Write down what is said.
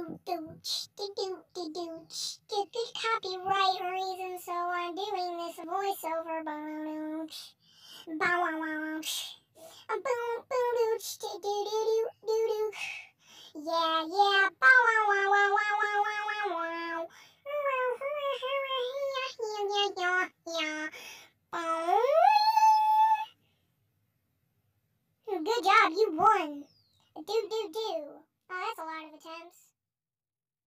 Good copyright reason, so I'm doing this voiceover. Boom, boom, boom, boom, do do do do do. Yeah, yeah, bow, wow, wow, wow, wow, wow, wow, wow, wow. Yeah, yeah, yeah, yeah. Good job, you won. Do do do.